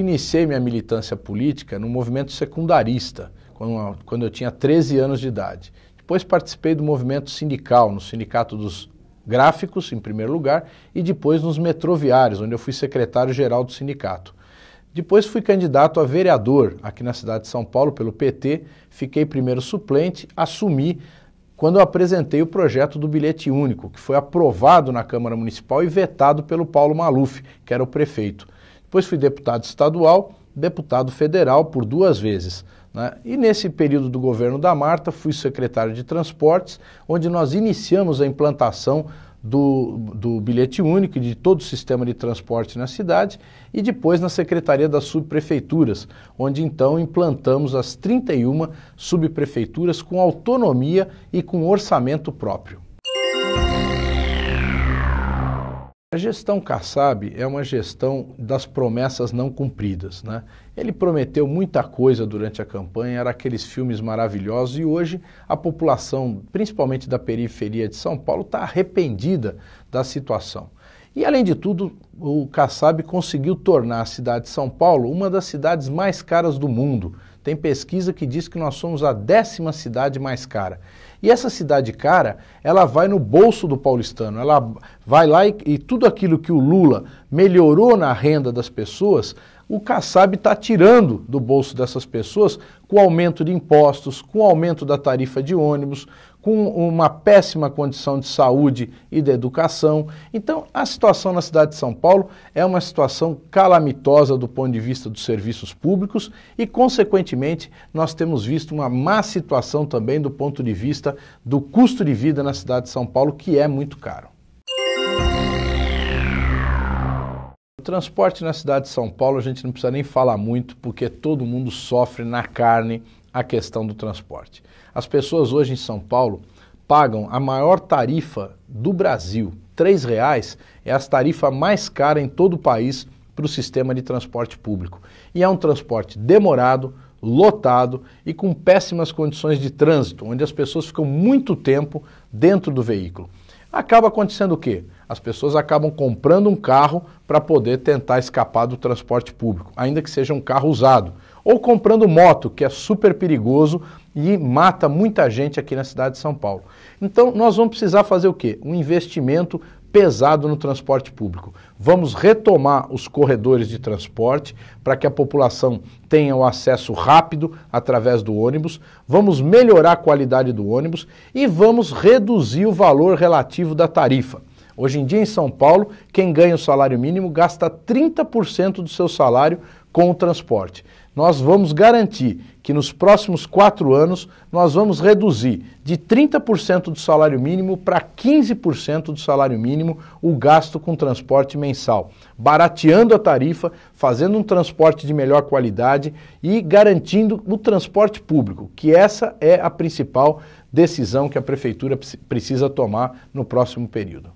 iniciei minha militância política no movimento secundarista, quando, quando eu tinha 13 anos de idade. Depois participei do movimento sindical, no Sindicato dos Gráficos, em primeiro lugar, e depois nos metroviários, onde eu fui secretário-geral do sindicato. Depois fui candidato a vereador aqui na cidade de São Paulo pelo PT, fiquei primeiro suplente, assumi quando eu apresentei o projeto do bilhete único, que foi aprovado na Câmara Municipal e vetado pelo Paulo Maluf, que era o prefeito. Depois fui deputado estadual, deputado federal por duas vezes. Né? E nesse período do governo da Marta, fui secretário de Transportes, onde nós iniciamos a implantação do, do bilhete único e de todo o sistema de transporte na cidade, e depois na Secretaria das Subprefeituras, onde então implantamos as 31 subprefeituras com autonomia e com orçamento próprio. A gestão Kassab é uma gestão das promessas não cumpridas. Né? Ele prometeu muita coisa durante a campanha, eram aqueles filmes maravilhosos, e hoje a população, principalmente da periferia de São Paulo, está arrependida da situação. E, além de tudo, o Kassab conseguiu tornar a cidade de São Paulo uma das cidades mais caras do mundo. Tem pesquisa que diz que nós somos a décima cidade mais cara. E essa cidade cara, ela vai no bolso do paulistano, ela vai lá e, e tudo aquilo que o Lula melhorou na renda das pessoas o Kassab está tirando do bolso dessas pessoas com aumento de impostos, com aumento da tarifa de ônibus, com uma péssima condição de saúde e de educação. Então, a situação na cidade de São Paulo é uma situação calamitosa do ponto de vista dos serviços públicos e, consequentemente, nós temos visto uma má situação também do ponto de vista do custo de vida na cidade de São Paulo, que é muito caro. transporte na cidade de São Paulo a gente não precisa nem falar muito, porque todo mundo sofre na carne a questão do transporte. As pessoas hoje em São Paulo pagam a maior tarifa do Brasil. R$ reais é a tarifa mais cara em todo o país para o sistema de transporte público. E é um transporte demorado, lotado e com péssimas condições de trânsito, onde as pessoas ficam muito tempo dentro do veículo acaba acontecendo o quê? As pessoas acabam comprando um carro para poder tentar escapar do transporte público, ainda que seja um carro usado. Ou comprando moto, que é super perigoso e mata muita gente aqui na cidade de São Paulo. Então, nós vamos precisar fazer o quê? Um investimento pesado no transporte público. Vamos retomar os corredores de transporte para que a população tenha o acesso rápido através do ônibus, vamos melhorar a qualidade do ônibus e vamos reduzir o valor relativo da tarifa. Hoje em dia, em São Paulo, quem ganha o salário mínimo gasta 30% do seu salário com o transporte nós vamos garantir que nos próximos quatro anos nós vamos reduzir de 30% do salário mínimo para 15% do salário mínimo o gasto com transporte mensal, barateando a tarifa, fazendo um transporte de melhor qualidade e garantindo o transporte público, que essa é a principal decisão que a prefeitura precisa tomar no próximo período.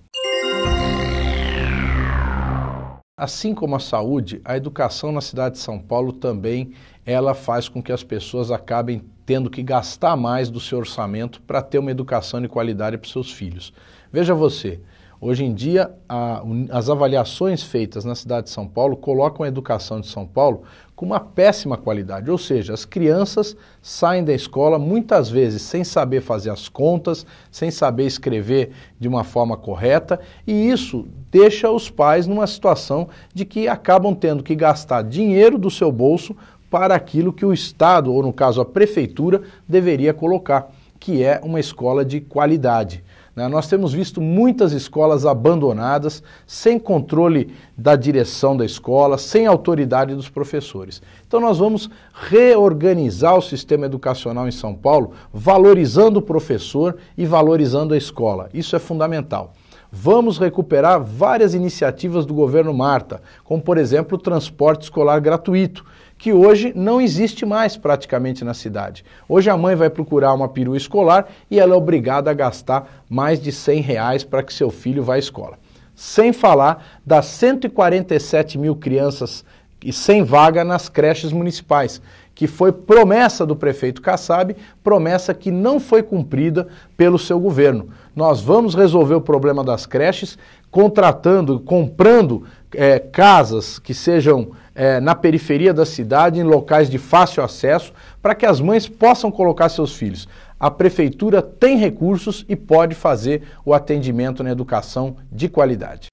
Assim como a saúde, a educação na cidade de São Paulo também ela faz com que as pessoas acabem tendo que gastar mais do seu orçamento para ter uma educação de qualidade para os seus filhos. Veja você, Hoje em dia, a, as avaliações feitas na cidade de São Paulo colocam a educação de São Paulo com uma péssima qualidade, ou seja, as crianças saem da escola muitas vezes sem saber fazer as contas, sem saber escrever de uma forma correta, e isso deixa os pais numa situação de que acabam tendo que gastar dinheiro do seu bolso para aquilo que o Estado, ou no caso a prefeitura, deveria colocar que é uma escola de qualidade. Né? Nós temos visto muitas escolas abandonadas, sem controle da direção da escola, sem autoridade dos professores. Então, nós vamos reorganizar o sistema educacional em São Paulo, valorizando o professor e valorizando a escola. Isso é fundamental. Vamos recuperar várias iniciativas do governo Marta, como, por exemplo, o transporte escolar gratuito que hoje não existe mais praticamente na cidade. Hoje a mãe vai procurar uma perua escolar e ela é obrigada a gastar mais de 100 reais para que seu filho vá à escola. Sem falar das 147 mil crianças e sem vaga nas creches municipais, que foi promessa do prefeito Kassab, promessa que não foi cumprida pelo seu governo. Nós vamos resolver o problema das creches contratando, comprando é, casas que sejam é, na periferia da cidade, em locais de fácil acesso, para que as mães possam colocar seus filhos. A prefeitura tem recursos e pode fazer o atendimento na educação de qualidade.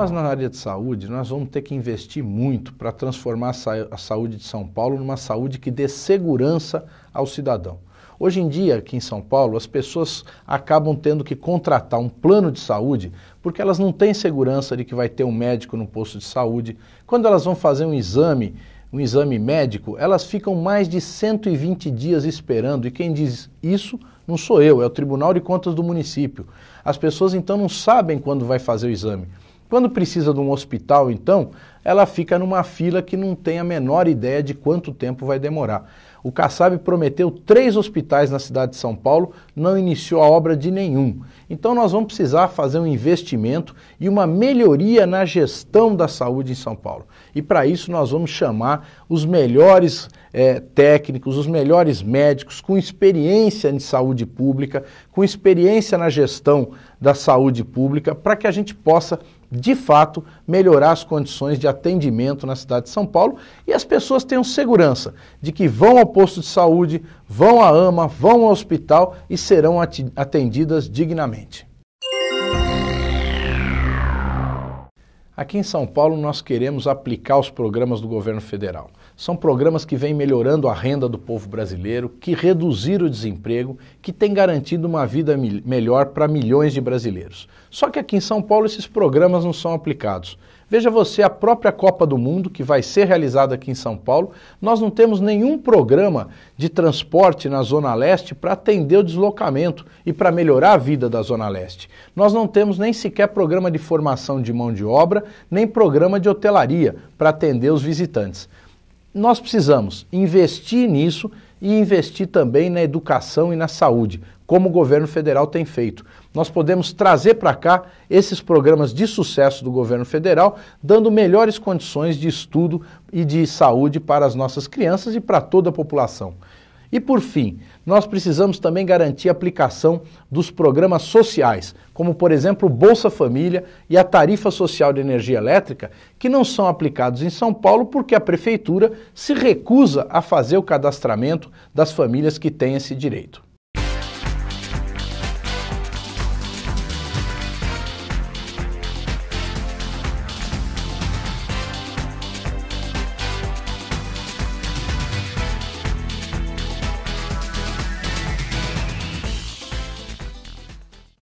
Nós, na área de saúde, nós vamos ter que investir muito para transformar a saúde de São Paulo numa saúde que dê segurança ao cidadão. Hoje em dia, aqui em São Paulo, as pessoas acabam tendo que contratar um plano de saúde porque elas não têm segurança de que vai ter um médico no posto de saúde. Quando elas vão fazer um exame, um exame médico, elas ficam mais de 120 dias esperando. E quem diz isso não sou eu, é o Tribunal de Contas do município. As pessoas então não sabem quando vai fazer o exame. Quando precisa de um hospital, então, ela fica numa fila que não tem a menor ideia de quanto tempo vai demorar. O Kassab prometeu três hospitais na cidade de São Paulo, não iniciou a obra de nenhum. Então nós vamos precisar fazer um investimento e uma melhoria na gestão da saúde em São Paulo. E para isso nós vamos chamar os melhores é, técnicos, os melhores médicos com experiência em saúde pública, com experiência na gestão da saúde pública, para que a gente possa de fato, melhorar as condições de atendimento na cidade de São Paulo e as pessoas tenham segurança de que vão ao posto de saúde, vão à AMA, vão ao hospital e serão atendidas dignamente. Aqui em São Paulo, nós queremos aplicar os programas do governo federal. São programas que vêm melhorando a renda do povo brasileiro, que reduziram o desemprego, que têm garantido uma vida melhor para milhões de brasileiros. Só que aqui em São Paulo esses programas não são aplicados. Veja você a própria Copa do Mundo, que vai ser realizada aqui em São Paulo. Nós não temos nenhum programa de transporte na Zona Leste para atender o deslocamento e para melhorar a vida da Zona Leste. Nós não temos nem sequer programa de formação de mão de obra, nem programa de hotelaria para atender os visitantes nós precisamos investir nisso e investir também na educação e na saúde, como o governo federal tem feito. Nós podemos trazer para cá esses programas de sucesso do governo federal, dando melhores condições de estudo e de saúde para as nossas crianças e para toda a população. E por fim, nós precisamos também garantir a aplicação dos programas sociais, como por exemplo o Bolsa Família e a tarifa social de energia elétrica, que não são aplicados em São Paulo porque a prefeitura se recusa a fazer o cadastramento das famílias que têm esse direito.